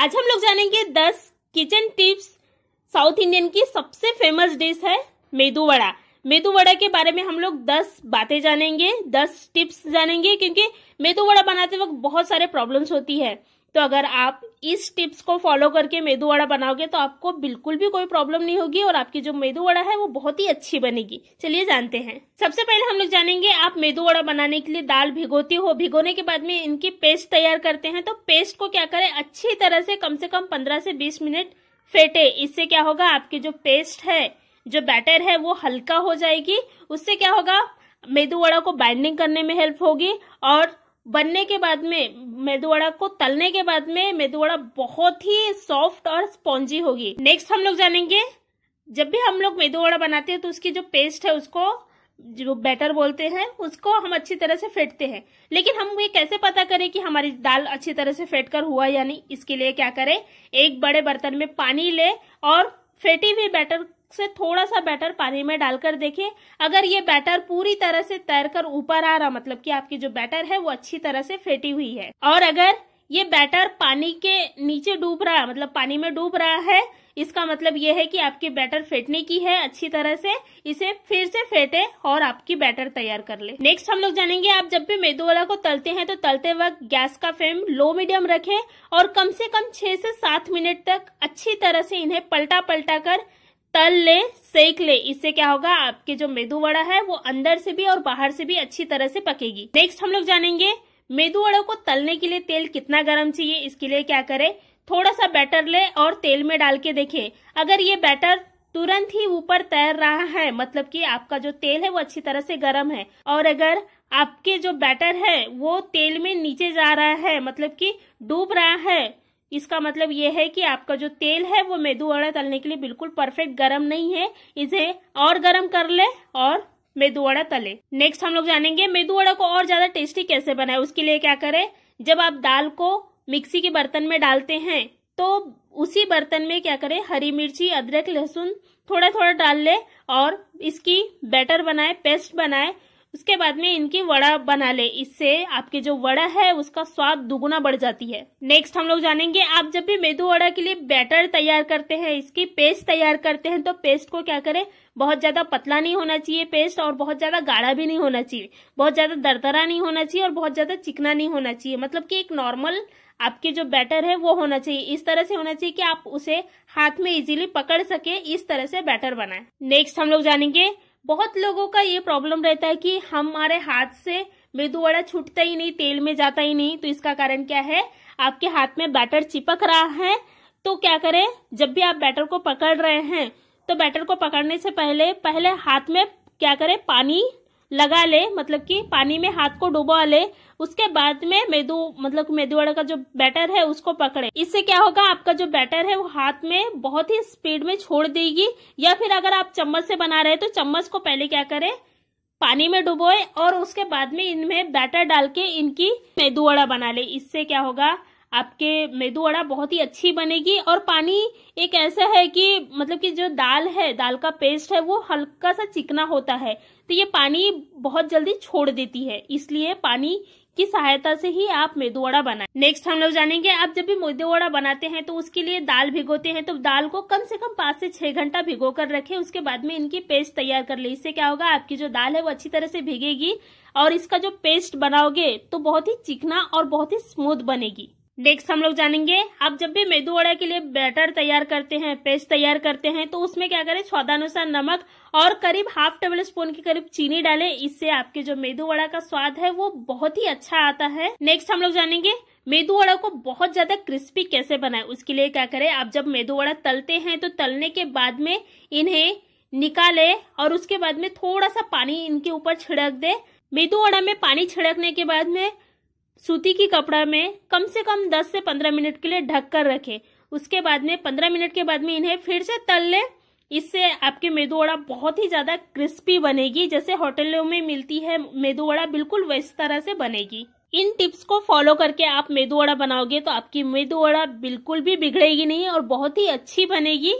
आज हम लोग जानेंगे दस किचन टिप्स साउथ इंडियन की सबसे फेमस डिश है मेदू वड़ा मेदू वड़ा के बारे में हम लोग दस बातें जानेंगे दस टिप्स जानेंगे क्योंकि मेदू वड़ा बनाते वक्त बहुत सारे प्रॉब्लम्स होती है तो अगर आप इस टिप्स को फॉलो करके मेदू वड़ा बनाओगे तो आपको बिल्कुल भी कोई प्रॉब्लम नहीं होगी और आपकी जो मेदू वड़ा है वो बहुत ही अच्छी बनेगी चलिए जानते हैं सबसे पहले हम लोग जानेंगे आप मेदू वड़ा बनाने के लिए दाल भिगोती हो भिगोने के बाद में इनकी पेस्ट तैयार करते हैं तो पेस्ट को क्या करे अच्छी तरह से कम से कम पंद्रह से बीस मिनट फेटे इससे क्या होगा आपकी जो पेस्ट है जो बैटर है वो हल्का हो जाएगी उससे क्या होगा मेदू वड़ा को बाइंडिंग करने में हेल्प होगी और बनने के बाद में मेदू वड़ा को तलने के बाद में मेदू वड़ा बहुत ही सॉफ्ट और स्पॉन्जी होगी नेक्स्ट हम लोग जानेंगे जब भी हम लोग मेदू वड़ा बनाते हैं तो उसकी जो पेस्ट है उसको जो बैटर बोलते हैं उसको हम अच्छी तरह से फेंटते हैं लेकिन हम ये कैसे पता करें कि हमारी दाल अच्छी तरह से फेंट कर हुआ या नहीं इसके लिए क्या करें एक बड़े बर्तन में पानी ले और फेटी हुई बैटर से थोड़ा सा बैटर पानी में डालकर देखें अगर ये बैटर पूरी तरह से तैरकर ऊपर आ रहा मतलब कि आपकी जो बैटर है वो अच्छी तरह से फेटी हुई है और अगर ये बैटर पानी के नीचे डूब रहा है मतलब पानी में डूब रहा है इसका मतलब यह है कि आपकी बैटर फेटने की है अच्छी तरह से इसे फिर से फेटे और आपकी बैटर तैयार कर ले नेक्स्ट हम लोग जानेंगे आप जब भी मेदू वाला को तलते हैं तो तलते वक्त गैस का फ्लेम लो मीडियम रखें और कम से कम छह से सात मिनट तक अच्छी तरह से इन्हें पलटा पलटा कर तल ले सेक ले इससे क्या होगा आपके जो मेदू वड़ा है वो अंदर से भी और बाहर से भी अच्छी तरह से पकेगी नेक्स्ट हम लोग जानेंगे मेदू वड़ा को तलने के लिए तेल कितना गर्म चाहिए इसके लिए क्या करें थोड़ा सा बैटर ले और तेल में डाल के देखे अगर ये बैटर तुरंत ही ऊपर तैर रहा है मतलब कि आपका जो तेल है वो अच्छी तरह से गर्म है और अगर आपके जो बैटर है वो तेल में नीचे जा रहा है मतलब कि डूब रहा है इसका मतलब ये है कि आपका जो तेल है वो मेदू वड़ा तलने के लिए बिल्कुल परफेक्ट गर्म नहीं है इसे और गर्म कर ले और मेदू वड़ा तले नेक्स्ट हम लोग जानेंगे मेदू वड़ा को और ज्यादा टेस्टी कैसे बनाए उसके लिए क्या करें जब आप दाल को मिक्सी के बर्तन में डालते हैं तो उसी बर्तन में क्या करें हरी मिर्ची अदरक लहसुन थोड़ा थोड़ा डाल ले और इसकी बैटर बनाए पेस्ट बनाए उसके बाद में इनकी वड़ा बना ले इससे आपकी जो वड़ा है उसका स्वाद दुगुना बढ़ जाती है नेक्स्ट हम लोग जानेंगे आप जब भी मेदू वड़ा के लिए बैटर तैयार करते हैं इसकी पेस्ट तैयार करते हैं तो पेस्ट को क्या करें बहुत ज्यादा पतला नहीं होना चाहिए पेस्ट और बहुत ज्यादा गाढ़ा भी नहीं होना चाहिए बहुत ज्यादा दरदरा नहीं होना चाहिए और बहुत ज्यादा चिकना नहीं होना चाहिए मतलब की एक नॉर्मल आपके जो बैटर है वो होना चाहिए इस तरह से होना चाहिए कि आप उसे हाथ में इजीली पकड़ सके इस तरह से बैटर बनाए नेक्स्ट हम लोग जानेंगे बहुत लोगों का ये प्रॉब्लम रहता है कि हमारे हाथ से मेदू वड़ा छूटता ही नहीं तेल में जाता ही नहीं तो इसका कारण क्या है आपके हाथ में बैटर चिपक रहा है तो क्या करें जब भी आप बैटर को पकड़ रहे हैं तो बैटर को पकड़ने से पहले पहले हाथ में क्या करें पानी लगा ले मतलब कि पानी में हाथ को डुबा ले उसके बाद में मेदू मतलब मेदू वड़ा का जो बैटर है उसको पकड़े इससे क्या होगा आपका जो बैटर है वो हाथ में बहुत ही स्पीड में छोड़ देगी या फिर अगर आप चम्मच से बना रहे तो चम्मच को पहले क्या करें पानी में डुबोए और उसके बाद में इनमें बैटर डाल के इनकी मेदू वड़ा बना ले इससे क्या होगा आपके मेदू वड़ा बहुत ही अच्छी बनेगी और पानी एक ऐसा है कि मतलब कि जो दाल है दाल का पेस्ट है वो हल्का सा चिकना होता है तो ये पानी बहुत जल्दी छोड़ देती है इसलिए पानी की सहायता से ही आप मेदू वड़ा बनाए नेक्स्ट हम लोग जानेंगे आप जब भी मेदू वड़ा बनाते हैं तो उसके लिए दाल भिगोते हैं तो दाल को कम से कम पाँच से छह घंटा भिगो कर रखे उसके बाद में इनकी पेस्ट तैयार कर ले इससे क्या होगा आपकी जो दाल है वो अच्छी तरह से भिगेगी और इसका जो पेस्ट बनाओगे तो बहुत ही चिकना और बहुत ही स्मूथ बनेगी नेक्स्ट हम लोग जानेंगे आप जब भी मेदू वड़ा के लिए बैटर तैयार करते हैं पेस्ट तैयार करते हैं तो उसमें क्या करें स्वादानुसार नमक और करीब हाफ टेबल स्पून के करीब चीनी डालें इससे आपके जो मेदू वड़ा का स्वाद है वो बहुत ही अच्छा आता है नेक्स्ट हम लोग जानेंगे मेदू वड़ा को बहुत ज्यादा क्रिस्पी कैसे बनाए उसके लिए क्या करे आप जब मेदू वड़ा तलते हैं तो तलने के बाद में इन्हें निकाले और उसके बाद में थोड़ा सा पानी इनके ऊपर छिड़क दे मेदू वड़ा में पानी छिड़कने के बाद में सूती की कपड़ा में कम से कम 10 से 15 मिनट के लिए ढक कर रखें उसके बाद में 15 मिनट के बाद में इन्हें फिर से तल लें इससे आपके मेदू वड़ा बहुत ही ज़्यादा क्रिस्पी बनेगी जैसे होटलों में मिलती है मेदू वड़ा बिल्कुल वैसी तरह से बनेगी इन टिप्स को फॉलो करके आप मेदू वड़ा बनाओगे तो आपकी मेदू वड़ा बिल्कुल भी बिगड़ेगी नहीं और बहुत ही अच्छी बनेगी